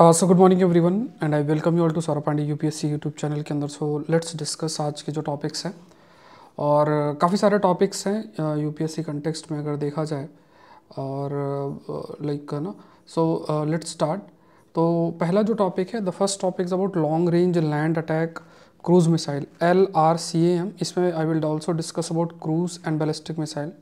So good morning everyone and I welcome you all to Saurabh Pandey U P S C YouTube channel के अंदर so let's discuss आज के जो topics हैं और uh, काफ़ी सारे टॉपिक्स हैं U P S C context में अगर देखा जाए और लाइक uh, uh, ना सो लेट्स स्टार्ट तो पहला जो टॉपिक है the first topic about long range land attack cruise missile L R C A M इसमें I will also discuss about cruise and ballistic missile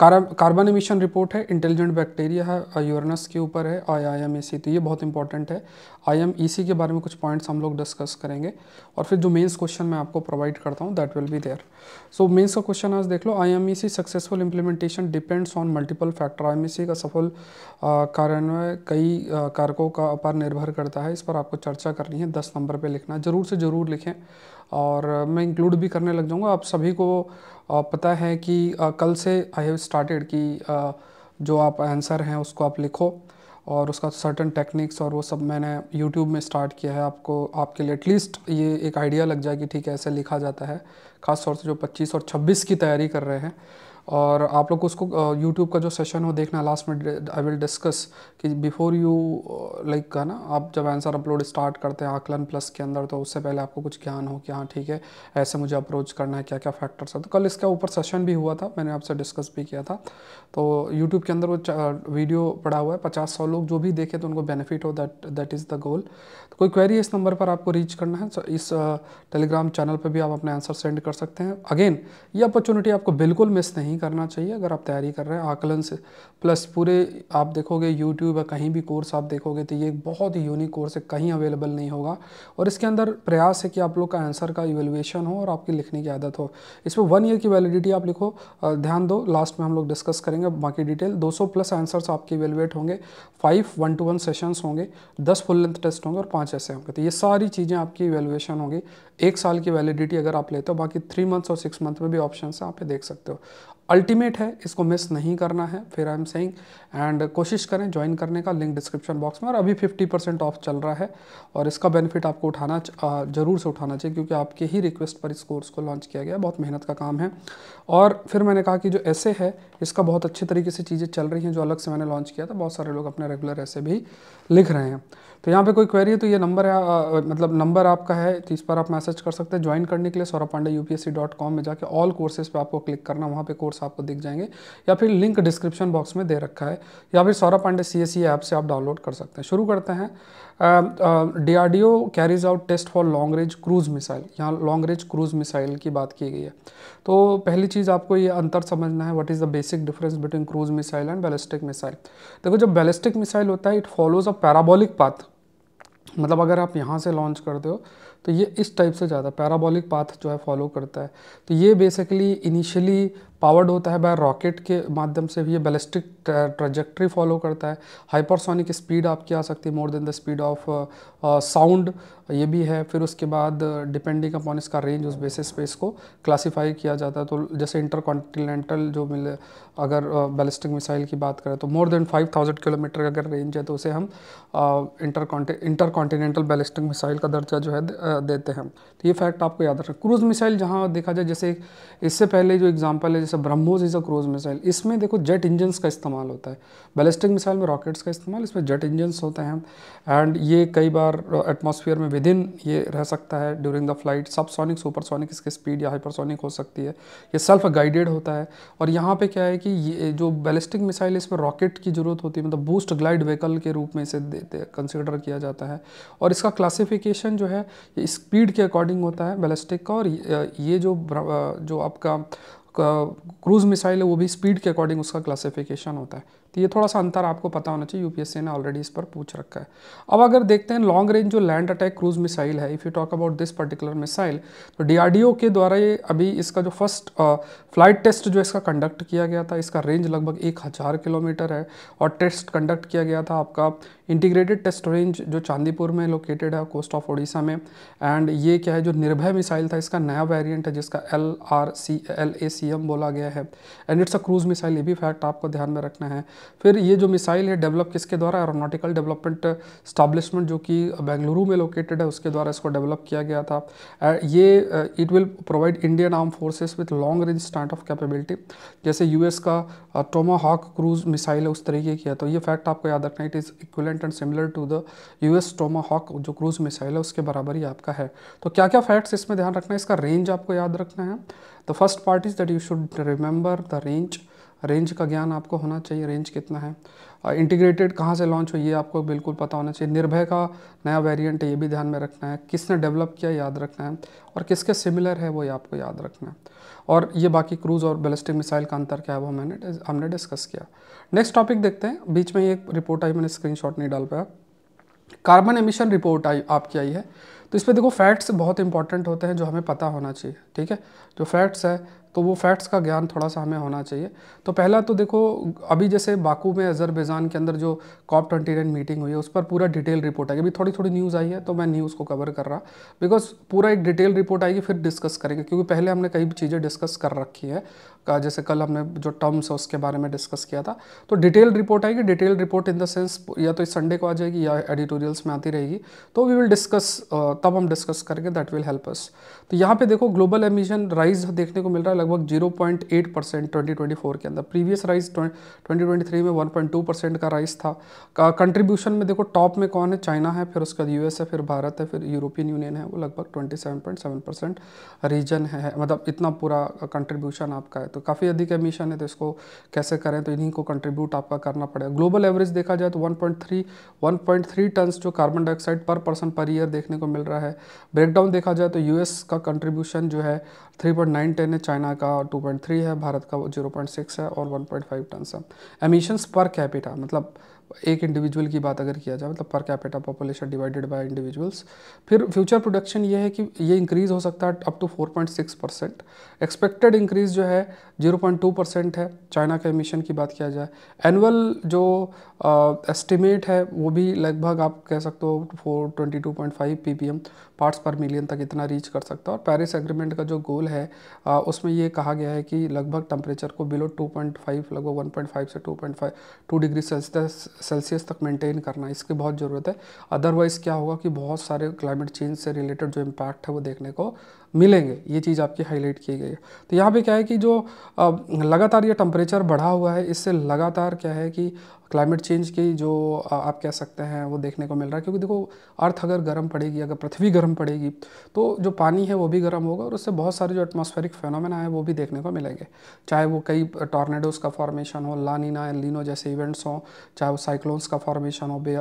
carbon emission report है intelligent bacteria है Uranus के ऊपर है आई आई M E सी तो ये बहुत important है आई एम ई सी के बारे में कुछ पॉइंट्स हम लोग डिस्कस करेंगे और फिर जो मेंस क्वेश्चन मैं आपको प्रोवाइड करता हूँ that will be there so mains का क्वेश्चन आज देख लो I M E C successful implementation depends on multiple factor I M E C का सफल कार्यान्वय कई कारकों का पर निर्भर करता है इस पर आपको चर्चा करनी है दस नंबर पर लिखना ज़रूर से ज़रूर लिखें और मैं इंक्लूड भी करने लग जाऊँगा आप सभी को पता है कि कल से आई हैव स्टार्टेड कि जो आप आंसर हैं उसको आप लिखो और उसका सर्टन टेक्निक्स और वो सब मैंने यूट्यूब में स्टार्ट किया है आपको आपके लिए एटलीस्ट ये एक आइडिया लग जाए कि ठीक है ऐसे लिखा जाता है खास तौर से जो 25 और 26 की तैयारी कर रहे हैं और आप लोग उसको यूट्यूब का जो सेशन हो देखना लास्ट में आई विल डिस्कस कि बिफोर यू लाइक का ना आप जब आंसर अपलोड स्टार्ट करते हैं आकलन प्लस के अंदर तो उससे पहले आपको कुछ ज्ञान हो कि हाँ ठीक है ऐसे मुझे अप्रोच करना है क्या क्या फैक्टर्स है तो कल इसका ऊपर सेशन भी हुआ था मैंने आपसे डिस्कस भी किया था तो यूट्यूब के अंदर वो वीडियो पड़ा हुआ है पचास सौ लोग जो भी देखे तो उनको बेनिफिट हो that that is the goal तो कोई क्वेरी इस नंबर पर आपको रीच करना है इस टेलीग्राम चैनल पर भी आप अपने आंसर सेंड कर सकते हैं अगेन ये अपॉर्चुनिटी आपको बिल्कुल मिस नहीं करना चाहिए अगर आप तैयारी कर रहे हैं आकलन से प्लस पूरे आप देखोगे यूट्यूब या कहीं भी कोर्स आप देखोगे तो ये एक बहुत ही यूनिक कोर्स है कहीं अवेलेबल नहीं होगा और इसके अंदर प्रयास है कि आप लोग का आंसर का इवेलुएशन हो और आपकी लिखने की आदत हो इसमें वन ईयर की वैलिडिटी आप लिखो uh, ध्यान दो लास्ट में हम लोग डिस्कस करें करेंगे बाकी डिटेल 200 प्लस आंसर्स आपके इवेलुएट होंगे five one to one sessions होंगे दस फुल लेंथ टेस्ट होंगे और पांच ऐसे होंगे तो ये सारी चीज़ें आपकी इवेलुएशन होंगी एक साल की वैलिडिटी अगर आप लेते हो बाकी थ्री मंथ्स और सिक्स मंथ में भी ऑप्शन है आप देख सकते हो अल्टीमेट है इसको मिस नहीं करना है फिर आई एम सेइंग एंड कोशिश करें ज्वाइन करने का लिंक डिस्क्रिप्शन बॉक्स में और अभी 50 परसेंट ऑफ चल रहा है और इसका बेनिफिट आपको उठाना ज़रूर से उठाना चाहिए क्योंकि आपके ही रिक्वेस्ट पर इस कोर्स को लॉन्च किया गया बहुत मेहनत का काम है और फिर मैंने कहा कि जो ऐसे है इसका बहुत अच्छे तरीके से चीज़ें चल रही हैं जो अलग से मैंने लॉन्च किया था बहुत सारे लोग अपने रेगुलर ऐसे भी लिख रहे हैं तो यहाँ पे कोई क्वेरी है तो ये नंबर है मतलब नंबर आपका है तो इस पर आप मैसेज कर सकते हैं ज्वाइन करने के लिए सौरभ पांडे यू में जाकर ऑल कोर्सेज पर आपको क्लिक करना वहाँ पर कोर्स कोर्स आपको दिख जाएंगे या फिर लिंक डिस्क्रिप्शन बॉक्स में दे रखा है या फिर सौरभ पांडे सी एस ऐप से आप डाउनलोड कर सकते हैं शुरू करते हैं D R D O carries out test for long range cruise missile यहाँ लॉन्ग रेंज क्रूज मिसाइल की बात की गई है तो पहली चीज़ आपको ये अंतर समझना है what is the basic difference between cruise missile and ballistic missile देखो जब बैलिस्टिक मिसाइल होता है it follows a parabolic path मतलब अगर आप यहाँ से लॉन्च करते हो तो ये इस टाइप से ज़्यादा पैराबॉलिक पाथ जो है फॉलो करता है तो ये बेसिकली इनिशियली पावर्ड होता है बाय रॉकेट के माध्यम से भी ये बैलिस्टिक ट्रजेक्ट्री फॉलो करता है हाइपरसोनिक स्पीड आपकी आ सकती है more than the speed of sound ये भी है फिर उसके बाद डिपेंडिंग uh, अपॉन इसका रेंज उस बेसिस पे इसको क्लासीफाई किया जाता है तो जैसे इंटरकॉन्टिनेंटल जो मिले अगर बैलिस्टिक uh, मिसाइल की बात करें तो मोर देन थाउजेंड किलोमीटर अगर रेंज है तो उसे हम इंटरकॉन्टिनेंटल बैलिस्टिक मिसाइल का दर्जा जो है uh, देते हैं तो ये फैक्ट आपको याद रखें क्रूज मिसाइल जहाँ देखा जाए जैसे इससे पहले जो एग्जाम्पल है जैसे BrahMos is a cruise missile इसमें देखो जेट इंजन्स का इस्तेमाल होता है बैलिस्टिक मिसाइल में रॉकेट्स का इस्तेमाल इसमें जेट इंजन्स होते हैं एंड ये कई बार एटमोसफियर में विद इन ये रह सकता है during the flight subsonic supersonic इसकी स्पीड या हाइपरसोनिक हो सकती है ये सेल्फ गाइडेड होता है और यहाँ पर क्या है कि ये जो बैलिस्टिक मिसाइल इसमें रॉकेट की ज़रूरत होती है मतलब बूस्ट ग्लाइड व्हीकल के रूप में इसे कंसिडर किया जाता है और इसका क्लासीफिकेशन जो है स्पीड के अकॉर्डिंग होता है बैलिस्टिक का और ये जो जो आपका क्रूज़ मिसाइल है वो भी स्पीड के अकॉर्डिंग उसका क्लासिफिकेशन होता है तो ये थोड़ा सा अंतर आपको पता होना चाहिए यूपीएससी ने ऑलरेडी इस पर पूछ रखा है अब अगर देखते हैं लॉन्ग रेंज जो लैंड अटैक क्रूज़ मिसाइल है if you talk about this particular missile तो डीआरडीओ के द्वारा ये अभी इसका जो फर्स्ट फ्लाइट टेस्ट जो इसका कंडक्ट किया गया था इसका रेंज लगभग एक हज़ार किलोमीटर है और टेस्ट कंडक्ट किया गया था आपका इंटीग्रेटेड टेस्ट रेंज जो चांदीपुर में लोकेटेड है कोस्ट ऑफ ओडिशा में एंड ये क्या है जो निर्भय मिसाइल था इसका नया वेरियंट है जिसका L R C L A C M बोला गया है and it's a cruise missile ये भी फैक्ट आपको ध्यान में रखना है फिर ये जो मिसाइल है डेवलप किसके द्वारा एरोनॉटिकल डेवलपमेंट स्टाब्लिशमेंट जो कि बेंगलुरु में लोकेटेड है उसके द्वारा इसको डेवलप किया गया था ये it will provide Indian arm forces with long range stand off capability जैसे यूएस का टोमा हॉक क्रूज मिसाइल है उस तरीके की है तो ये फैक्ट आपको याद रखना it is equivalent and similar to the US Tomahawk जो क्रूज मिसाइल है उसके बराबर ही आपका है तो क्या क्या फैक्ट्स इसमें ध्यान रखना है इसका रेंज आपको याद रखना है the first part is that you should remember the range range का ज्ञान आपको होना चाहिए रेंज कितना है इंटीग्रेटेड uh, कहाँ से लॉन्च हुई ये आपको बिल्कुल पता होना चाहिए निर्भय का नया वेरिएंट है ये भी ध्यान में रखना है किसने डेवलप किया याद रखना है और किसके सिमिलर है वो ये आपको याद रखना है और ये बाकी क्रूज़ और बैलिस्टिक मिसाइल का अंतर क्या है वो मैंने हमने डिस्कस किया नेक्स्ट टॉपिक देखते हैं बीच में एक रिपोर्ट आई मैंने स्क्रीन नहीं डाल पाया कार्बन एमिशन रिपोर्ट आई आपकी आई है तो इस पर देखो फैक्ट्स बहुत इंपॉर्टेंट होते हैं जो हमें पता होना चाहिए ठीक है जो फैक्ट्स है तो वो फैक्ट्स का ज्ञान थोड़ा सा हमें होना चाहिए तो पहला तो देखो अभी जैसे बाकू में अजरबैजान के अंदर जो कॉप ट्वेंटी नाइन मीटिंग हुई है उस पर पूरा डिटेल रिपोर्ट आएगी अभी थोड़ी थोड़ी न्यूज़ आई है तो मैं न्यूज़ को कवर कर रहा बिकॉज पूरा एक डिटेल रिपोर्ट आएगी फिर डिस्कस करेंगे क्योंकि पहले हमने कई चीज़ें डिस्कस कर रखी है जैसे कल हमने जो टर्म्स है उसके बारे में डिस्कस किया था तो डिटेल रिपोर्ट आएगी detail report in the sense या तो इस संडे को आ जाएगी या एडिटोरियल्स में आती रहेगी तो वी विल डिस्कस तब हम डिस्कस करेंगे दैट विल हेल्प अस तो यहाँ पे देखो ग्लोबल एमिशन राइज देखने को मिल रहा है लगभग 0.8 परसेंट ट्वेंटी के अंदर प्रीवियस राइज 2023 में 1.2 परसेंट का राइज था कंट्रीब्यूशन में देखो टॉप में कौन है चाइना है फिर उसका यूएस है फिर भारत है फिर यूरोपियन यूनियन है वो लगभग 27.7 परसेंट रीजन है मतलब इतना पूरा कंट्रीब्यूशन आपका है तो काफ़ी अधिक एमिशन है तो इसको कैसे करें तो इन्हीं को कंट्रीब्यूट आपका करना पड़ेगा ग्लोबल एवरेज देखा जाए तो पॉइंट थ्री टन्स जो carbon dioxide per person per year देखने को मिल रहा है ब्रेकडाउन देखा जाए तो यूएस का कंट्रीब्यूशन जो है 3.910 है चाइना का 2.3 है भारत का 0.6 है और 1.5 टन है एमिशंस पर कैपिटा मतलब एक इंडिविजुअल की बात अगर किया जाए मतलब per capita population divided by individuals फिर फ्यूचर प्रोडक्शन ये है कि ये इंक्रीज़ हो सकता है up to 4.6 percent expected increase जो है 0.2 परसेंट है चाइना के एमिशन की बात किया जाए एनुअल जो एस्टिमेट uh, है वो भी लगभग आप कह सकते हो four twenty two point five P P M parts per million तक इतना रीच कर सकता है और पेरिस एग्रीमेंट का जो गोल है आ, उसमें ये कहा गया है कि लगभग टेम्परेचर को बिलो टू पॉइंट फाइव लगभग वन पॉइंट फाइव से two point five two degree Celsius Celsius तक मेंटेन करना इसकी बहुत ज़रूरत है अदरवाइज़ क्या होगा कि बहुत सारे क्लाइमेट चेंज से रिलेटेड जो इम्पैक्ट है वो देखने को मिलेंगे ये चीज़ आपकी हाईलाइट की गई है तो यहाँ पे क्या है कि जो लगातार ये टम्परेचर बढ़ा हुआ है इससे लगातार क्या है कि क्लाइमेट चेंज की जो आप कह सकते हैं वो देखने को मिल रहा है क्योंकि देखो अर्थ अगर गर्म पड़ेगी अगर पृथ्वी गर्म पड़ेगी तो जो पानी है वो भी गर्म होगा और उससे बहुत सारे जो एटमॉस्फेरिक फेनोमेना है वो भी देखने को मिलेंगे चाहे वो कई टॉर्नेडोज़ का फॉर्मेशन हो लानीना लिनो जैसे इवेंट्स हों चाहे वो साइक्लोन्स का फॉर्मेशन हो बे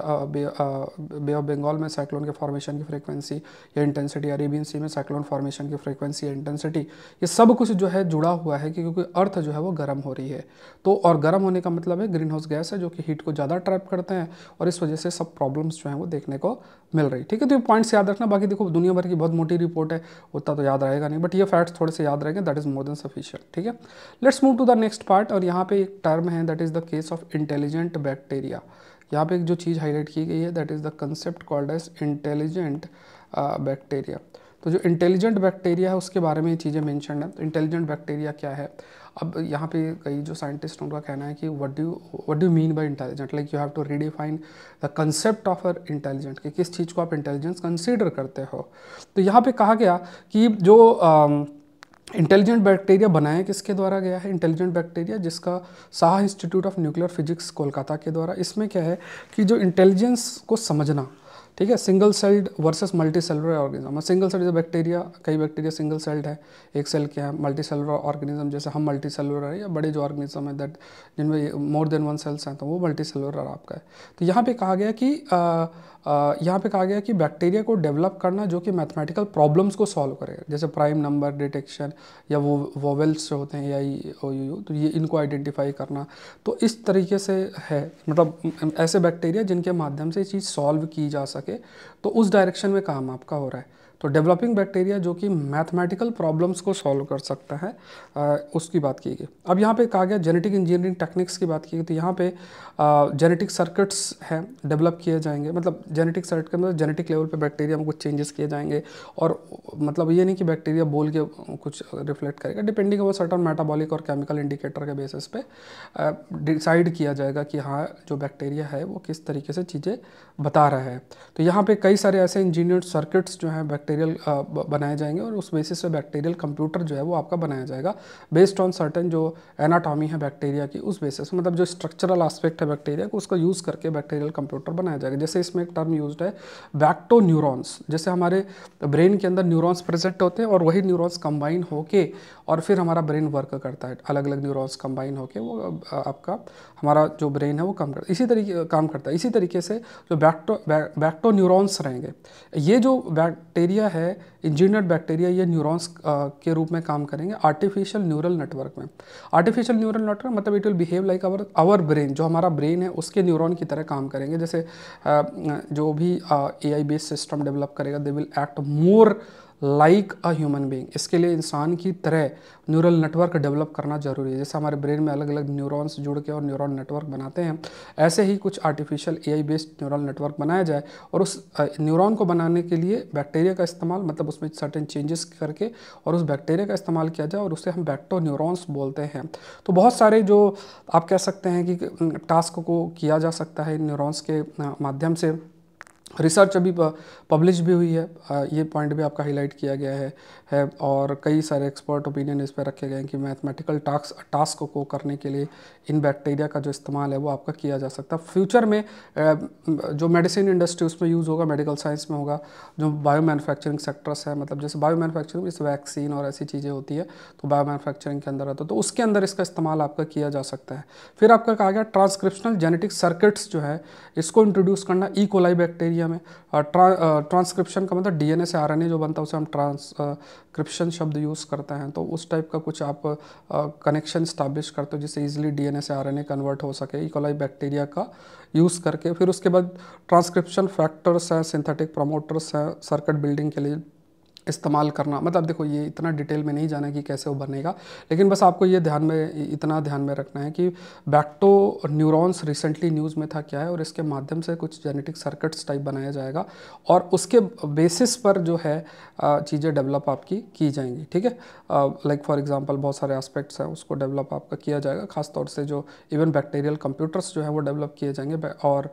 बे ऑफ बंगाल में साइक्लोन के फॉर्मेशन की फ्रिक्वेंसी या इंटेंसिटी अरेबियन सी में साइक्लोन फॉर्मेशन रेडिएशन की फ्रीक्वेंसी इंटेंसिटी ये सब कुछ जो है जुड़ा हुआ है कि क्योंकि अर्थ जो है वो गर्म हो रही है तो और गर्म होने का मतलब है ग्रीन हाउस गैस है जो कि हीट को ज़्यादा ट्रैप करते हैं और इस वजह से सब प्रॉब्लम्स जो हैं वो देखने को मिल रही ठीक है तो ये पॉइंट्स याद रखना बाकी देखो दुनिया भर की बहुत मोटी रिपोर्ट है उतना तो याद रहेगा नहीं बट ये फैक्ट्स थोड़े से याद रहेंगे that is more than sufficient ठीक है let's move to the next part और यहाँ पे एक टर्म है that is the case of intelligent bacteria यहाँ पे एक जो चीज़ हाईलाइट की गई है that is the concept called as intelligent bacteria तो जो इंटेलिजेंट बैक्टीरिया है उसके बारे में ये चीज़ें मैंशन है तो इंटेलिजेंट बैक्टीरिया क्या है अब यहाँ पे कई जो साइंटिस्ट उनका कहना है कि what do what do mean by intelligent like you have to redefine the concept of uh intelligent कि किस चीज़ को आप इंटेलिजेंस कंसिडर करते हो तो यहाँ पे कहा गया कि जो इंटेलिजेंट बैक्टीरिया बनाया किसके द्वारा गया है इंटेलिजेंट बैक्टीरिया जिसका Saha institute of nuclear physics Kolkata के द्वारा इसमें क्या है कि जो इंटेलिजेंस को समझना ठीक है single celled versus multi cellular organism single celled bacteria कई बैक्टीरिया सिंगल सेल्ड है एक सेल के हैं मल्टी सेलर ऑर्गेनिज्म जैसे हम मल्टी सेलर है या बड़े जो ऑर्गेनिज्म है दैट जिनमें मोर देन वन सेल्स हैं तो वो मल्टी सेलर आपका है तो यहाँ पे कहा गया कि यहाँ पे कहा गया कि बैक्टीरिया को डेवलप करना जो कि मैथमेटिकल प्रॉब्लम्स को सॉल्व करेगा जैसे प्राइम नंबर डिटेक्शन या वो वोवेल्स होते हैं या ओ यू यू तो ये इनको आइडेंटिफाई करना तो इस तरीके से है मतलब ऐसे बैक्टीरिया जिनके माध्यम से ये चीज़ सॉल्व की जा सके तो उस डायरेक्शन में काम आपका हो रहा है तो डेवलपिंग बैक्टीरिया जो कि मैथमेटिकल प्रॉब्लम्स को सॉल्व कर सकता है आ, उसकी बात की गई अब यहाँ पे कहा गया जेनेटिक इंजीनियरिंग टेक्निक्स की बात की गई तो यहाँ पे जेनेटिक सर्किट्स हैं डेवलप किए जाएंगे मतलब जेनेटिक सर्किट मतलब जेनेटिक लेवल पे बैक्टीरिया में कुछ चेंजेस किए जाएंगे और मतलब ये नहीं कि बैक्टीरिया बोल के कुछ रिफ्लेक्ट करेगा डिपेंडिंग ऑन सर्टन मेटाबॉलिक और केमिकल इंडिकेटर के बेसिस पे डिसाइड किया जाएगा कि हाँ जो बैक्टीरिया है वो किस तरीके से चीज़ें बता रहा है तो यहाँ पर कई सारे ऐसे इंजीनियर सर्किट्स जो हैं बैक्टीरियल बनाए जाएंगे और उस बेसिस पे बैक्टीरियल कंप्यूटर जो है वो आपका बनाया जाएगा बेस्ड ऑन सर्टेन जो एनाटॉमी है बैक्टीरिया की उस बेसिस मतलब जो स्ट्रक्चरल आस्पेक्ट है बैक्टीरिया को उसका यूज़ करके बैक्टीरियल कंप्यूटर बनाया जाएगा जैसे इसमें एक टर्म यूज है बैक्टो न्यूरोन्स जैसे हमारे ब्रेन के अंदर न्यूरोन्स प्रेजेंट होते हैं और वही न्यूरोन्स कंबाइन होकर और फिर हमारा ब्रेन वर्क करता है अलग अलग न्यूरोन्स कंबाइन होकर वो आपका हमारा जो ब्रेन है वो काम करता है इसी तरीके काम करता है इसी तरीके से जो बैक्टो बैक्टो न्यूरॉन्स रहेंगे ये जो बैक्टीरिया बैक्टीरिया है इंजीनियर्ड बैक्टीरिया ये न्यूरॉन्स के रूप में काम करेंगे आर्टिफिशियल न्यूरल नेटवर्क में आर्टिफिशियल न्यूरल नेटवर्क मतलब it will behave like our our brain जो हमारा ब्रेन है उसके न्यूरॉन की तरह काम करेंगे जैसे जो भी A I based system develop करेगा they will act more like a human being इसके लिए इंसान की तरह न्यूरल नेटवर्क डेवलप करना जरूरी है जैसे हमारे ब्रेन में अलग अलग न्यूरॉन्स जुड़ के और न्यूरॉन नेटवर्क बनाते हैं ऐसे ही कुछ artificial AI based neural network बनाया जाए और उस न्यूरॉन को बनाने के लिए बैक्टीरिया का इस्तेमाल मतलब उसमें सर्टेन चेंजेस करके और उस बैक्टीरिया का इस्तेमाल किया जाए और उसे हम बैक्टो न्यूरोस बोलते हैं तो बहुत सारे जो आप कह सकते हैं कि टास्क को किया जा सकता है न्यूरॉन्स के माध्यम से रिसर्च अभी पब्लिश भी हुई है ये पॉइंट भी आपका हाईलाइट किया गया है है और कई सारे एक्सपर्ट ओपिनियन इस पर रखे गए हैं कि मैथमेटिकल टास्क टास्क को करने के लिए इन बैक्टीरिया का जो इस्तेमाल है वो आपका किया जा सकता है फ्यूचर में जो मेडिसिन इंडस्ट्री उसमें यूज़ होगा मेडिकल साइंस में होगा जो बायो मैनुफैक्चरिंग सेक्टर्स है मतलब जैसे बायो मैनुफैक्चरिंग जैसे वैक्सीन और ऐसी चीज़ें होती तो है तो बायो मैनुफैक्चरिंग के अंदर आता तो उसके अंदर इसका इस्तेमाल आपका किया जा सकता है फिर आपका कहा गया ट्रांसक्रिप्शनल जेनेटिक सर्किट्स जो है इसको इंट्रोड्यूस करना ई e. कोलाई बैक्टीरिया चाहिए हमें ट्रांसक्रिप्शन का मतलब डीएनए से आरएनए जो बनता है उसे हम ट्रांसक्रिप्शन शब्द यूज़ करते हैं तो उस टाइप का कुछ आप कनेक्शन स्टैब्लिश करते हो जिससे ईजिली डीएनए से आरएनए कन्वर्ट हो सके इकोलाई e. बैक्टीरिया का यूज़ करके फिर उसके बाद ट्रांसक्रिप्शन फैक्टर्स हैं सिंथेटिक प्रोमोटर्स हैं सर्किट बिल्डिंग के लिए इस्तेमाल करना मतलब देखो ये इतना डिटेल में नहीं जाना कि कैसे वो बनेगा लेकिन बस आपको ये ध्यान में इतना ध्यान में रखना है कि बैक्टो न्यूरॉन्स रिसेंटली न्यूज़ में था क्या है और इसके माध्यम से कुछ जेनेटिक सर्किट्स टाइप बनाया जाएगा और उसके बेसिस पर जो है चीज़ें डेवलप आपकी की जाएंगी ठीक है लाइक फॉर एग्जाम्पल बहुत सारे आस्पेक्ट्स हैं उसको डेवलप आपका किया जाएगा खासतौर से जो इवन बैक्टीरियल कंप्यूटर्स जो है वो डेवलप किए जाएंगे और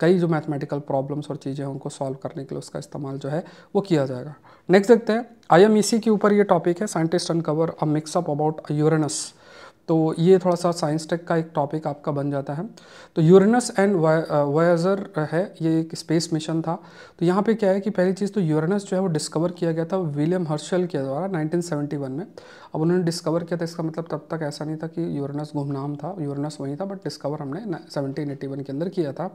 कई जो मैथमेटिकल प्रॉब्लम्स और चीज़ें हैं उनको सॉल्व करने के लिए उसका इस्तेमाल जो है वो किया जाएगा नेक्स्ट देखते हैं आई आईएमईसी e के ऊपर ये टॉपिक है scientist uncover a mix up about Uranus तो ये थोड़ा सा साइंस टेक का एक टॉपिक आपका बन जाता है तो यूरेनस एंड वायज़र है ये एक स्पेस मिशन था तो यहाँ पे क्या है कि पहली चीज़ तो यूरेनस जो है वो डिस्कवर किया गया था विलियम हर्शल के द्वारा 1971 में अब उन्होंने डिस्कवर किया था इसका मतलब तब तक ऐसा नहीं था कि यूरेनस गुमनाम था यूरेनस वहीं था बट डिस्कवर हमने सेवनटीन एटी के अंदर किया था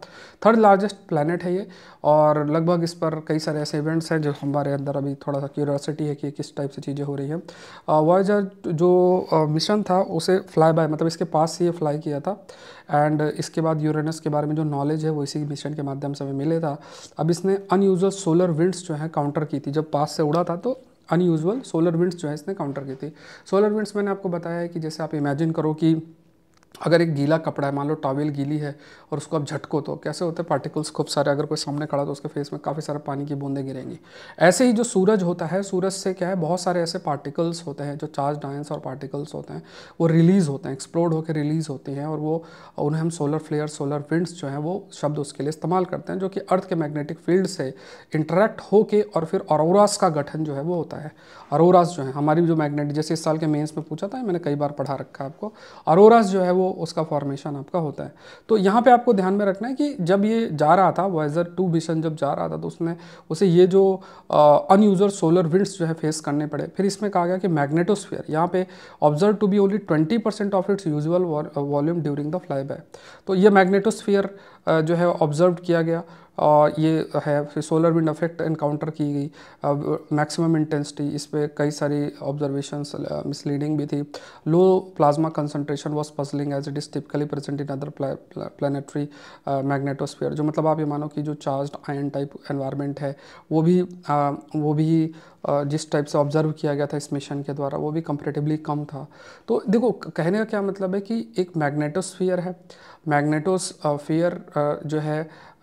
थर्ड लार्जेस्ट प्लानट है ये और लगभग इस पर कई सारे ऐसे इवेंट्स हैं जो हमारे अंदर अभी थोड़ा सा क्यूरसिटी है कि किस टाइप से चीज़ें हो रही हैं वायजर जो मिशन था उसे फ्लाई बाय मतलब इसके पास से ये फ्लाई किया था एंड इसके बाद यूरेनस के बारे में जो नॉलेज है वो इसी मिशन के माध्यम से हमें मिले था अब इसने अनयूजल सोलर विंड्स जो हैं काउंटर की थी जब पास से उड़ा था तो अनयूजल सोलर विंड्स जो है इसने काउंटर की थी सोलर विंड्स मैंने आपको बताया है कि जैसे आप इमेजिन करो कि अगर एक गीला कपड़ा है मान लो टॉवेल गीली है और उसको आप झटको तो कैसे होते हैं पार्टिकल्स खूब सारे अगर कोई सामने खड़ा तो उसके फेस में काफ़ी सारे पानी की बूंदें गिरेंगी ऐसे ही जो सूरज होता है सूरज से क्या है बहुत सारे ऐसे पार्टिकल्स होते हैं जो चार्ज डायंस और पार्टिकल्स होते हैं वो रिलीज़ होते हैं एक्सप्लोड होकर रिलीज़ होती हैं और वो उन्हें हम सोलर फ्लेयर सोलर विंड्स जो हैं वो शब्द उसके लिए इस्तेमाल करते हैं जो कि अर्थ के मैग्नेटिक फील्ड से इंटरेक्ट होकर और फिर अरोरास का गठन जो है वो होता है अरोरास जो है हमारी जो मैग्नेटिक जैसे इस साल के मेन्स में पूछा था मैंने कई बार पढ़ा रखा है आपको अरोरास जो है वो उसका फॉर्मेशन आपका होता है तो यहाँ पे आपको ध्यान में रखना है कि जब ये जा रहा था वाइजर टू मिशन जब जा रहा था तो उसने उसे ये जो अनयूजर सोलर विंड्स जो है फेस करने पड़े फिर इसमें कहा गया कि मैग्नेटोस्फीयर यहाँ पे observe to be only twenty percent of its usual volume during the fly तो ये मैग्नेटोस्फियर जो है ऑब्जर्व किया गया ये है फिर सोलर विंड अफेक्ट इनकाउंटर की गई मैक्सिमम इंटेंसिटी इस पर कई सारी ऑब्जर्वेशंस मिसलीडिंग भी थी low plasma concentration was puzzling as it is typically present in other planetary magnetosphere जो मतलब आप ये मानो कि जो चार्ज आयन टाइप एनवायरमेंट है वो भी आ, वो भी जिस टाइप से ऑब्जर्व किया गया था इस मिशन के द्वारा वो भी कंपेरेटिवली कम था तो देखो कहने का क्या मतलब है कि एक मैग्नेटोस्फीयर है मैग्नेटोस्फीयर जो है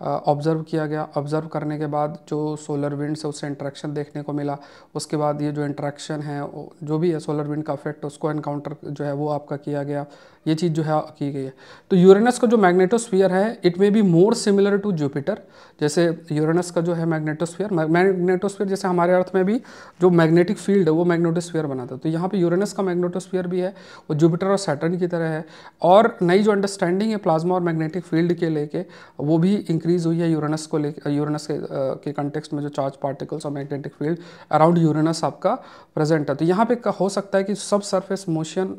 ऑब्ज़र्व किया गया ऑब्ज़र्व करने के बाद जो सोलर विंड से उससे इंट्रैक्शन देखने को मिला उसके बाद ये जो इंट्रैक्शन है जो भी है सोलर विंड का इफेक्ट उसको इनकाउंटर जो है वो आपका किया गया ये चीज़ जो है की गई है तो यूरेनस का जो मैग्नेटोस्फीयर है it may be more similar to Jupiter जैसे यूरेनस का जो है मैग्नेटोस्फीयर मैग्नेटोस्फीयर जैसे हमारे अर्थ में भी जो मैग्नेटिक फील्ड है वो मैग्नेटोस्फीयर बनाता है तो यहाँ पे यूरेनस का मैग्नेटोस्फीयर भी है वो जुपिटर और सैटर्न की तरह है और नई जो अंडरस्टैंडिंग है प्लाज्मा और मैग्नेटिक फील्ड के लेके वो भी इंक्रीज़ हुई है यूरेनस को लेकर यूरेनस के, के कंटेक्सट में जो चार्ज पार्टिकल्स और मैग्नेटिक फील्ड अराउंड यूरेनस आपका प्रेजेंट है तो यहाँ पर हो सकता है कि सब सर्फेस मोशन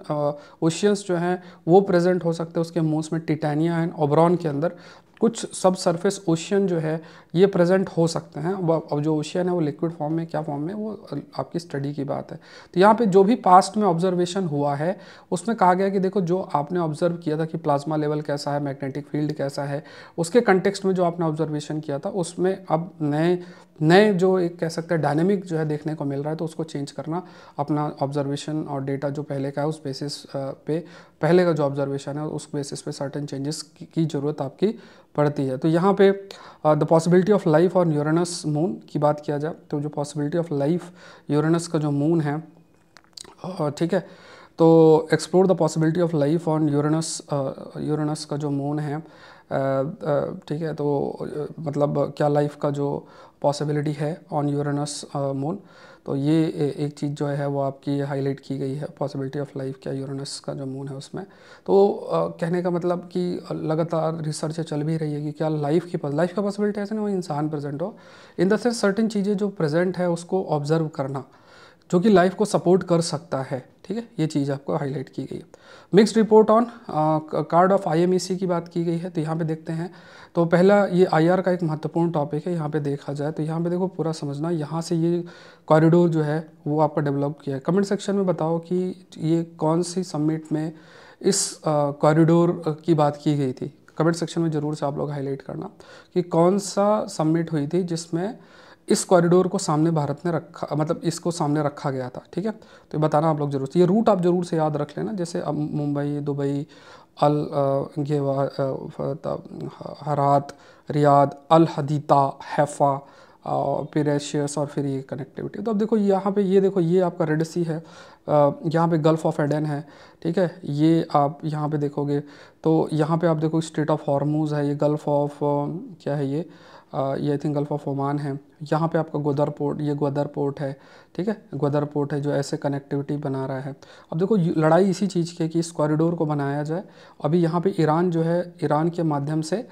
ओशियंस जो हैं वो प्रेजेंट हो सकते हैं उसके मोस में टिटानिया एंड ओबरॉन के अंदर कुछ सब सरफेस ओशियन जो है ये प्रेजेंट हो सकते हैं अब जो ओशियन है वो लिक्विड फॉर्म में क्या फॉर्म में वो आपकी स्टडी की बात है तो यहाँ पे जो भी पास्ट में ऑब्जर्वेशन हुआ है उसमें कहा गया कि देखो जो आपने ऑब्जर्व किया था कि प्लाज्मा लेवल कैसा है मैग्नेटिक फील्ड कैसा है उसके कंटेक्सट में जो आपने ऑब्जर्वेशन किया था उसमें अब नए नए जो एक कह सकते हैं डायनेमिक जो है देखने को मिल रहा है तो उसको चेंज करना अपना ऑब्जर्वेशन और डेटा जो पहले का है उस बेसिस पे पहले का जो ऑब्जर्वेशन है उस बेसिस पे सर्टेन चेंजेस की, ज़रूरत आपकी पड़ती है तो यहाँ पे द पॉसिबिलिटी ऑफ लाइफ और यूरेनस मून की बात किया जाए तो जो पॉसिबिलिटी ऑफ लाइफ यूरेनस का जो मून है ठीक है तो explore the possibility of life on Uranus Uranus का जो मून है ठीक है तो मतलब क्या लाइफ का जो पॉसिबिलिटी है ऑन यूरेनस मून तो ये एक चीज़ जो है वो आपकी हाईलाइट की गई है पॉसिबिलिटी ऑफ लाइफ क्या यूरेनस का जो मून है उसमें तो आ, कहने का मतलब कि लगातार रिसर्च चल भी रही है कि क्या लाइफ की लाइफ का पॉसिबिलिटी ऐसे नहीं वो इंसान प्रेजेंट हो इन द सेंस सर्टेन चीज़ें जो प्रेजेंट है उसको ऑब्जर्व करना जो कि लाइफ को सपोर्ट कर सकता है ठीक है ये चीज़ आपको हाईलाइट की गई है mixed report on card of I की बात की गई है तो यहाँ पे देखते हैं तो पहला ये आई का एक महत्वपूर्ण टॉपिक है यहाँ पे देखा जाए तो यहाँ पे देखो पूरा समझना यहाँ से ये कॉरिडोर जो है वो आपका डेवलप किया है कमेंट सेक्शन में बताओ कि ये कौन सी सबमिट में इस कॉरिडोर की बात की गई थी कमेंट सेक्शन में ज़रूर से आप लोग हाईलाइट करना कि कौन सा सबमिट हुई थी जिसमें इस कॉरिडोर को सामने भारत ने रखा मतलब इसको सामने रखा गया था ठीक है तो ये बताना आप लोग जरूर से ये रूट आप जरूर से याद रख लेना जैसे अब मुंबई दुबई अल गेवा Haradh Riyadh Al Haditha Haifa Piraeus और फिर ये कनेक्टिविटी तो अब देखो यहाँ पे ये देखो ये आपका रेड सी है यहाँ पे गल्फ़ ऑफ एडन है ठीक है ये आप यहाँ पे देखोगे तो यहाँ पे आप देखो स्टेट ऑफ हॉर्मूज़ है ये गल्फ़ ऑफ क्या है ये ये I think Gulf of Oman है यहाँ पे आपका गोदर पोर्ट ये गोदर पोर्ट है ठीक है गोदर पोर्ट है जो ऐसे कनेक्टिविटी बना रहा है अब देखो लड़ाई इसी चीज़ की है कि इस कॉरिडोर को बनाया जाए अभी यहाँ पे ईरान जो है ईरान के माध्यम से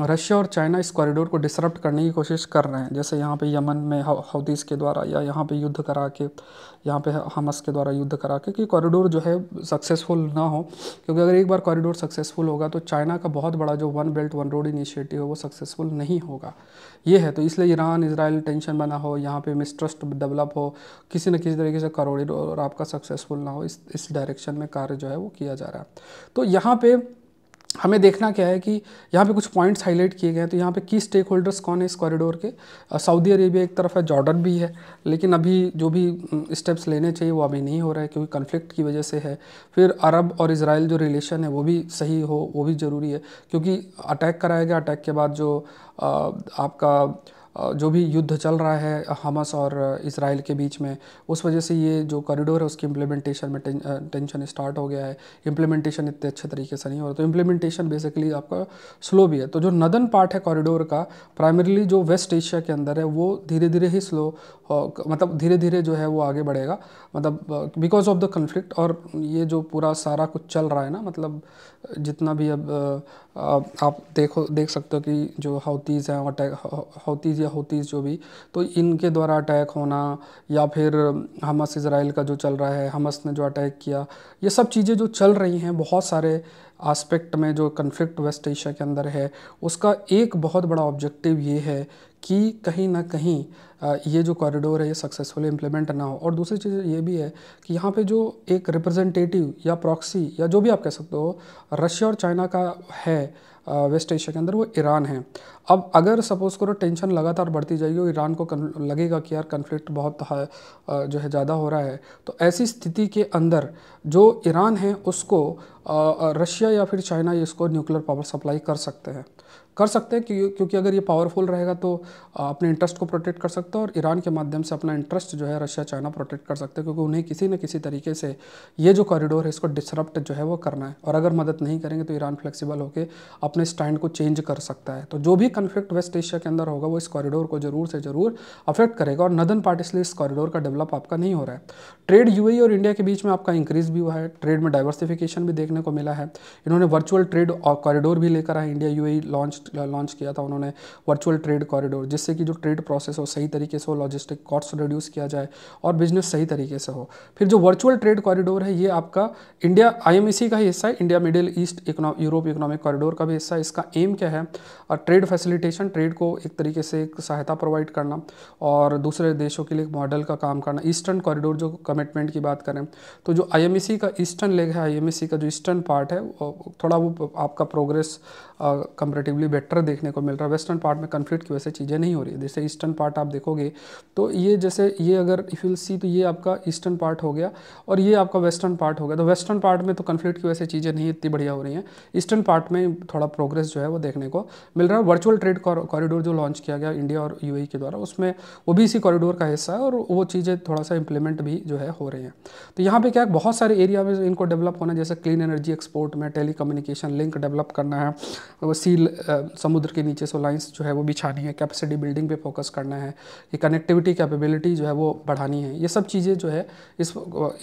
रशिया और चाइना इस कॉरिडोर को डिसरप्ट करने की कोशिश कर रहे हैं जैसे यहाँ पे यमन में हौदीस के द्वारा या यहाँ पे युद्ध करा के यहाँ पे हमस के द्वारा युद्ध करा के कि कॉरिडोर जो है सक्सेसफुल ना हो क्योंकि अगर एक बार कॉरिडोर सक्सेसफुल होगा तो चाइना का बहुत बड़ा जो one belt one road initiative है वो सक्सेसफुल नहीं होगा ये है तो इसलिए ईरान इसराइल टेंशन बना हो यहाँ पर मिसट्रस्ट डेवलप हो किसी न किसी तरीके से कॉरिडोर आपका सक्सेसफुल ना हो इस इस डायरेक्शन में कार्य जो है वो किया जा रहा है तो यहाँ पर हमें देखना क्या है कि यहाँ पे कुछ पॉइंट्स हाईलाइट किए गए हैं तो यहाँ पे की स्टेक होल्डर्स कौन है इस कॉरिडोर के सऊदी अरेबिया एक तरफ है जॉर्डन भी है लेकिन अभी जो भी स्टेप्स लेने चाहिए वो अभी नहीं हो रहा है क्योंकि कन्फ्लिक्ट की वजह से है फिर अरब और इसराइल जो रिलेशन है वो भी सही हो वो भी ज़रूरी है क्योंकि अटैक कराया गया अटैक के बाद जो आ, आपका जो भी युद्ध चल रहा है हमस और इसराइल के बीच में उस वजह से ये जो कॉरिडोर है उसकी इम्प्लीमेंटेशन में टेंशन स्टार्ट हो गया है इम्प्लीमेंटेशन इतने अच्छे तरीके से नहीं हो रहा तो इम्प्लीमेंटेशन बेसिकली आपका स्लो भी है तो जो नदन पार्ट है कॉरिडोर का प्राइमरीली जो वेस्ट एशिया के अंदर है वो धीरे धीरे ही स्लो मतलब धीरे धीरे जो है वो आगे बढ़ेगा मतलब बिकॉज ऑफ द कन्फ्लिक्ट और ये जो पूरा सारा कुछ चल रहा है ना मतलब जितना भी अब आप देखो देख सकते हो कि जो हौतीज़ हैं अटैक हौतीज़ या हौतीज़ जो भी तो इनके द्वारा अटैक होना या फिर हमस इसराइल का जो चल रहा है हमस ने जो अटैक किया ये सब चीज़ें जो चल रही हैं बहुत सारे आस्पेक्ट में जो कन्फ्लिक्ट वेस्ट एशिया के अंदर है उसका एक बहुत बड़ा ऑब्जेक्टिव ये है कि कहीं ना कहीं ये जो कॉरिडोर है ये सक्सेसफुली इम्प्लीमेंट ना हो और दूसरी चीज़ ये भी है कि यहाँ पे जो एक रिप्रेजेंटेटिव या प्रॉक्सी या जो भी आप कह सकते हो रशिया और चाइना का है वेस्ट एशिया के अंदर वो ईरान है अब अगर सपोज़ करो टेंशन लगातार बढ़ती जाएगी और ईरान को लगेगा कि यार कन्फ्लिक्ट बहुत है, जो है ज़्यादा हो रहा है तो ऐसी स्थिति के अंदर जो ईरान है उसको रशिया या फिर चाइना इसको न्यूक्लियर पावर सप्लाई कर सकते हैं कर सकते हैं क्योंकि अगर ये पावरफुल रहेगा तो अपने इंटरेस्ट को प्रोटेक्ट कर सकते हैं और ईरान के माध्यम से अपना इंटरेस्ट जो है रशिया चाइना प्रोटेक्ट कर सकते हैं क्योंकि उन्हें किसी न किसी तरीके से ये जो कॉरिडोर है इसको डिसरप्ट जो है वो करना है और अगर मदद नहीं करेंगे तो ईरान फ्लेक्सिबल होकर अपने स्टैंड को चेंज कर सकता है तो जो भी कन्फ्लिक्ट वेस्ट एशिया के अंदर होगा वो इस कॉरिडोर को जरूर से ज़रूर अफेक्ट करेगा और नदन पार्ट इसलिए इस कॉरिडोर का डेवलप आपका नहीं हो रहा है ट्रेड यू e और इंडिया के बीच में आपका इंक्रीज भी हुआ है ट्रेड में डाइवर्सिफिकेशन भी देखने को मिला है इन्होंने वर्चुअल ट्रेड कॉरिडोर भी लेकर आए इंडिया यू लॉन्च लॉन्च किया था उन्होंने वर्चुअल ट्रेड कॉरिडोर जिससे कि जो ट्रेड प्रोसेस हो सही तरीके से हो लॉजिस्टिक कॉस्ट रिड्यूस किया जाए और बिजनेस सही तरीके से हो फिर जो वर्चुअल ट्रेड कॉरिडोर है ये आपका इंडिया आई का ही हिस्सा है India Middle East Europe economic corridor का भी हिस्सा है इसका एम क्या है और ट्रेड फैसिलिटेशन ट्रेड को एक तरीके से एक सहायता प्रोवाइड करना और दूसरे देशों के लिए एक मॉडल का काम करना ईस्टर्न कॉरिडोर जो कमिटमेंट की बात करें तो जो आई का ईस्टर्न लेग है आई का जो ईस्टर्न पार्ट है थोड़ा वो आपका प्रोग्रेस कंपेरेटिवली बेटर देखने को मिल रहा है वेस्टर्न पार्ट में कन्फ्लिक्ट की वजह से चीज़ें नहीं हो रही जैसे ईस्टर्न पार्ट आप देखोगे तो ये जैसे ये अगर इफ़ यू सी तो ये आपका ईस्टर्न पार्ट हो गया और ये आपका वेस्टर्न पार्ट हो गया तो वेस्टर्न पार्ट में तो कन्फ्लिक्ट की वजह से चीज़ें नहीं इतनी बढ़िया हो रही हैं ईस्टर्न पार्ट में थोड़ा प्रोग्रेस जो है वो देखने को मिल रहा है वर्चुअल ट्रेड कॉरिडोर जो लॉन्च किया गया इंडिया और यू e के द्वारा उसमें वो भी इसी कॉरिडोर का हिस्सा है और वो चीज़ें थोड़ा सा इंप्लीमेंट भी जो है हो रही हैं तो यहाँ पर क्या बहुत सारे एरिया में इनको डेवलप होना जैसे क्लीन एनर्जी एक्सपोर्ट में टेली लिंक डेवलप करना है वो सील समुद्र के नीचे सो लाइन्स जो है वो बिछानी है कैपेसिटी बिल्डिंग पे फोकस करना है कि कनेक्टिविटी कैपेबिलिटी जो है वो बढ़ानी है ये सब चीज़ें जो है इस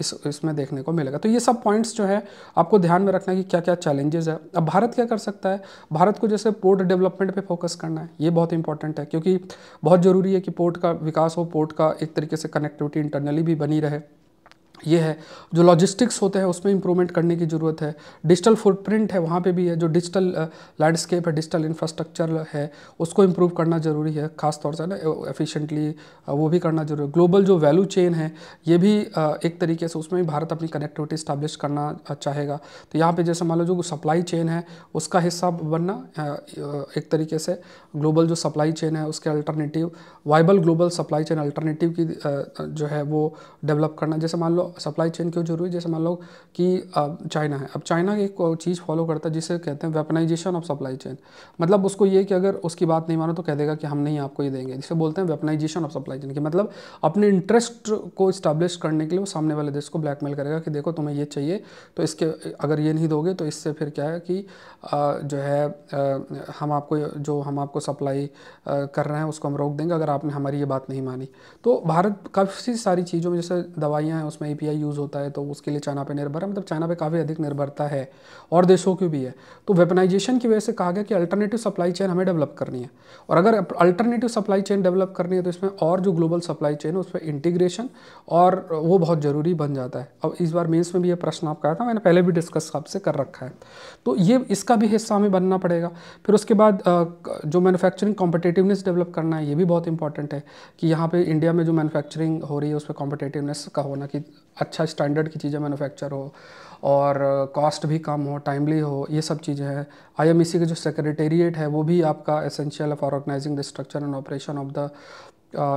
इस इसमें देखने को मिलेगा तो ये सब पॉइंट्स जो है आपको ध्यान में रखना है कि क्या क्या चैलेंजेस है अब भारत क्या कर सकता है भारत को जैसे पोर्ट डेवलपमेंट पर फोकस करना है ये बहुत इंपॉर्टेंट है क्योंकि बहुत ज़रूरी है कि पोर्ट का विकास हो पोर्ट का एक तरीके से कनेक्टिविटी इंटरनली भी बनी रहे ये है जो लॉजिस्टिक्स होते हैं उसमें इम्प्रूवमेंट करने की ज़रूरत है डिजिटल फुटप्रिंट है वहाँ पे भी है जो डिजिटल लैंडस्केप है डिजिटल इंफ्रास्ट्रक्चर है उसको इम्प्रूव करना ज़रूरी है खास तौर से ना एफिशिएंटली वो भी करना ज़रूरी है ग्लोबल जो वैल्यू चेन है ये भी एक तरीके से उसमें भी भारत अपनी कनेक्टिविटी इस्टेब्लिश करना चाहेगा तो यहाँ पर जैसे मान लो जो सप्लाई चेन है उसका हिस्सा बनना एक तरीके से ग्लोबल जो सप्लाई चेन है उसके alternative viable global supply chain alternative की जो है वो डेवलप करना जैसे मान लो सप्लाई चेन क्यों जरूरी है जैसे मान लो कि चाइना है अब चाइना एक चीज़ फॉलो करता है जिसे कहते हैं वेपनाइजेशन ऑफ सप्लाई चेन मतलब उसको ये कि अगर उसकी बात नहीं मानो तो कह देगा कि हम नहीं आपको ये देंगे जिसे बोलते हैं वेपनाइजेशन ऑफ सप्लाई चेन की मतलब अपने इंटरेस्ट को इस्टेब्लिश करने के लिए वो सामने वाले देश को ब्लैकमेल करेगा कि देखो तुम्हें ये चाहिए तो इसके अगर ये नहीं दोगे तो इससे फिर क्या है कि जो है हम आपको जो हम आपको सप्लाई कर रहे हैं उसको हम रोक देंगे अगर आपने हमारी ये बात नहीं मानी तो भारत काफ़ी सारी चीज़ों में जैसे दवाइयाँ हैं उसमें ए पीपीआई यूज़ होता है तो उसके लिए चाइना पे निर्भर है मतलब चाइना पे काफ़ी अधिक निर्भरता है और देशों की भी है तो वेपनाइजेशन की वजह से कहा गया कि अल्टरनेटिव सप्लाई चेन हमें डेवलप करनी है और अगर अल्टरनेटिव सप्लाई चेन डेवलप करनी है तो इसमें और जो ग्लोबल सप्लाई चेन है उस पर इंटीग्रेशन और वो बहुत ज़रूरी बन जाता है अब इस बार मेन्स में भी ये प्रश्न आपका आया था मैंने पहले भी डिस्कस आपसे कर रखा है तो ये इसका भी हिस्सा हमें बनना पड़ेगा फिर उसके बाद जो मैनुफैक्चरिंग कॉम्पिटेटिवनेस डेवलप करना है ये भी बहुत इंपॉर्टेंट है कि यहाँ पे इंडिया में जो मैनुफैक्चरिंग हो रही है उस पर कॉम्पिटेटिवनेस का होना कि अच्छा स्टैंडर्ड की चीज़ें मैनुफैक्चर हो और कॉस्ट भी कम हो टाइमली हो ये सब चीज़ें हैं आई एम सी के जो सेक्रेटेरिएट है वो भी आपका essential for organizing the structure and operation of the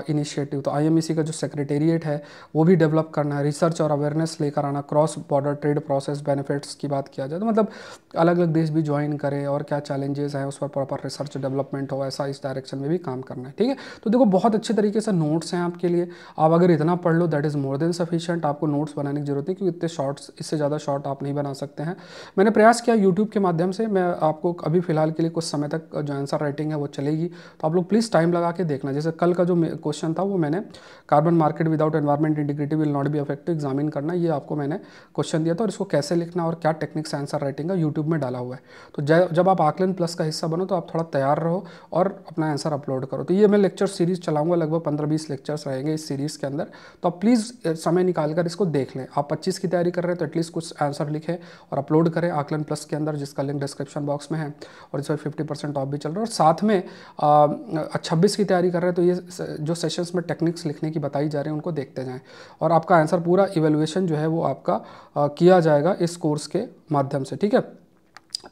initiative तो आईएमईसी e का जो सेक्रेटेरिएट है वो भी डेवलप करना है रिसर्च और अवेयरनेस लेकर आना cross border trade process benefits की बात किया जाए तो मतलब अलग अलग देश भी ज्वाइन करें और क्या चैलेंजेस हैं उस पर प्रॉपर रिसर्च डेवलपमेंट हो ऐसा इस डायरेक्शन में भी काम करना है ठीक है तो देखो बहुत अच्छे तरीके से नोट्स हैं आपके लिए आप अगर इतना पढ़ लो that is more than sufficient आपको नोट्स बनाने की जरूरत है क्योंकि इतने शॉर्ट्स इससे ज़्यादा शॉर्ट आप नहीं बना सकते हैं मैंने प्रयास किया यूट्यूब के माध्यम से मैं आपको अभी फिलहाल के लिए कुछ समय तक जो आंसर राइटिंग है वो चलेगी तो आप लोग प्लीज़ टाइम लगा के देखना जैसे कल का जो क्वेश्चन था वो मैंने carbon market without environment integrity will not be affect examine करना ये आपको मैंने क्वेश्चन दिया था और इसको कैसे लिखना और क्या टेक्निक्स आंसर राइटिंग का यूट्यूब में डाला हुआ है तो जब आप आकलन प्लस का हिस्सा बनो तो आप थोड़ा तैयार रहो और अपना आंसर अपलोड करो तो ये मैं लेक्चर सीरीज चलाऊंगा लगभग पंद्रह बीस लेक्चर्स रहेंगे इस सीरीज़ के अंदर तो आप प्लीज़ समय निकाल कर इसको देख लें आप पच्चीस की तैयारी कर रहे हैं तो एटलीस्ट कुछ आंसर लिखें और अपलोड करें आकलन प्लस के अंदर जिसका लिंक डिस्क्रिप्शन बॉक्स में है और इस पर फिफ्टी परसेंट ऑफ भी चल रहा है और साथ में छब्बीस की तैयारी कर रहे हैं तो ये जो सेशंस में टेक्निक्स लिखने की बताई जा रही है उनको देखते जाएँ और आपका आंसर पूरा इवेलुएशन जो है वो आपका आ, किया जाएगा इस कोर्स के माध्यम से ठीक है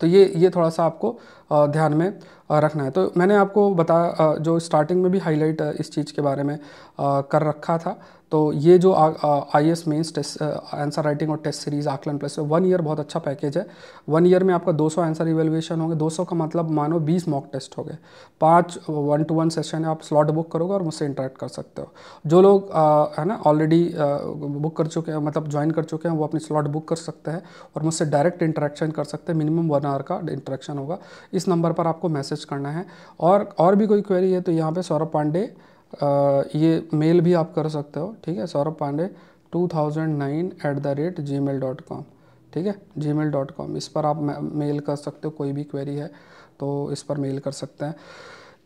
तो ये ये थोड़ा सा आपको ध्यान में रखना है तो मैंने आपको बता जो स्टार्टिंग में भी हाईलाइट इस चीज़ के बारे में कर रखा था तो ये जो I S mains test answer writing और टेस्ट सीरीज आकलन प्लस वन ईयर बहुत अच्छा पैकेज है वन ईयर में आपका 200 आंसर इवेल्युएशन होंगे 200 का मतलब मानो 20 मॉक टेस्ट हो गए पाँच वन टू वन सेशन है आप स्लॉट बुक करोगे और मुझसे इंटरेक्ट कर सकते हो जो लोग है ना ऑलरेडी बुक कर चुके हैं मतलब ज्वाइन कर चुके हैं वो अपनी स्लॉट बुक कर सकते हैं और मुझसे डायरेक्ट इंटरेक्शन कर सकते हैं मिनिमम वन आवर का इंटरेक्शन होगा इस नंबर पर आपको मैसेज करना है और और भी कोई क्वेरी है तो यहाँ पर सौरभ पांडे ये मेल भी आप कर सकते हो ठीक है Saurabh Pandey two thousand nine eight the rate Gmail dot com ठीक है जी मेल डॉट कॉम इस पर आप मेल कर सकते हो कोई भी क्वेरी है तो इस पर मेल कर सकते हैं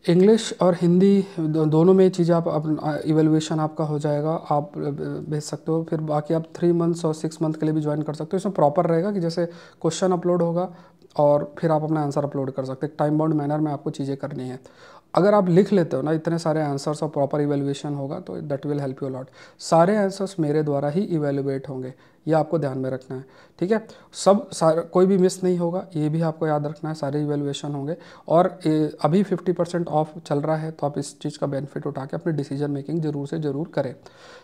इंग्लिश और हिंदी दोनों में चीज़ें आप इवेलुएशन आपका हो जाएगा आप भेज सकते हो फिर बाकी आप थ्री मंथ्स और सिक्स मंथ के लिए भी ज्वाइन कर सकते हो इसमें प्रॉपर रहेगा कि जैसे क्वेश्चन अपलोड होगा और फिर आप अपना आंसर अपलोड कर सकते हैं टाइम बाउंड मैनर में आपको चीज़ें करनी है अगर आप लिख लेते हो ना इतने सारे आंसर्स और प्रॉपर इवेल्युएशन होगा तो that will help you lot सारे आंसर्स मेरे द्वारा ही इवेल्युएट होंगे ये आपको ध्यान में रखना है ठीक है सब सारा कोई भी मिस नहीं होगा ये भी आपको याद रखना है सारे इवेल्युएशन होंगे और अभी 50 परसेंट ऑफ चल रहा है तो आप इस चीज़ का बेनिफिट उठा के अपनी डिसीजन मेकिंग ज़रूर से ज़रूर करें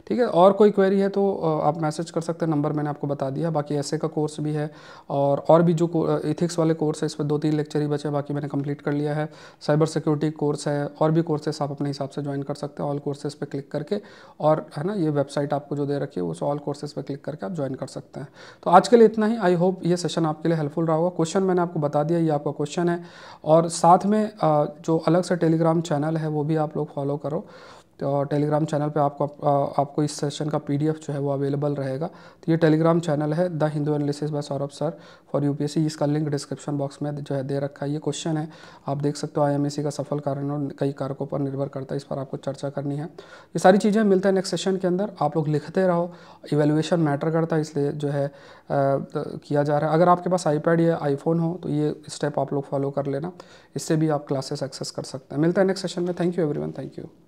ठीक है और कोई क्वेरी है तो आप मैसेज कर सकते हैं नंबर मैंने आपको बता दिया बाकी ऐसे का कोर्स भी है और और भी जो इथिक्स वाले कोर्स है इस पर दो तीन लेक्चर ही बचे बाकी मैंने कंप्लीट कर लिया है साइबर सिक्योरिटी कोर्स है और भी कोर्सेस आप अपने हिसाब से ज्वाइन कर सकते हैं ऑल कोर्सेज पर क्लिक करके और है ना ये वेबसाइट आपको जो दे रखी है उस ऑल कोर्सेज पर क्लिक करके आप ज्वाइन ज्वाइन कर सकते हैं तो आज के लिए इतना ही आई होप ये सेशन आपके लिए हेल्पफुल रहा होगा क्वेश्चन मैंने आपको बता दिया ये आपका क्वेश्चन है और साथ में जो अलग से टेलीग्राम चैनल है वो भी आप लोग फॉलो करो तो टेलीग्राम चैनल पे आपको आपको इस सेशन का पीडीएफ जो है वो अवेलेबल रहेगा तो ये टेलीग्राम चैनल है the Hindu analysis by Saurabh sir for UPSC इसका लिंक डिस्क्रिप्शन बॉक्स में जो है दे रखा है ये क्वेश्चन है आप देख सकते हो आईएमएससी का सफल कारण और कई कारकों पर निर्भर करता है इस पर आपको चर्चा करनी है ये सारी चीज़ें मिलते हैं नेक्स्ट सेशन के अंदर आप लोग लिखते रहो इवेल्युएशन मैटर करता है इसलिए जो है आ, तो किया जा रहा है अगर आपके पास आईपैड या आईफोन हो तो ये स्टेप आप लोग फॉलो कर लेना इससे भी आप क्लासेस एक्सेस कर सकते हैं मिलता है नेक्स्ट सेशन में thank you one thank you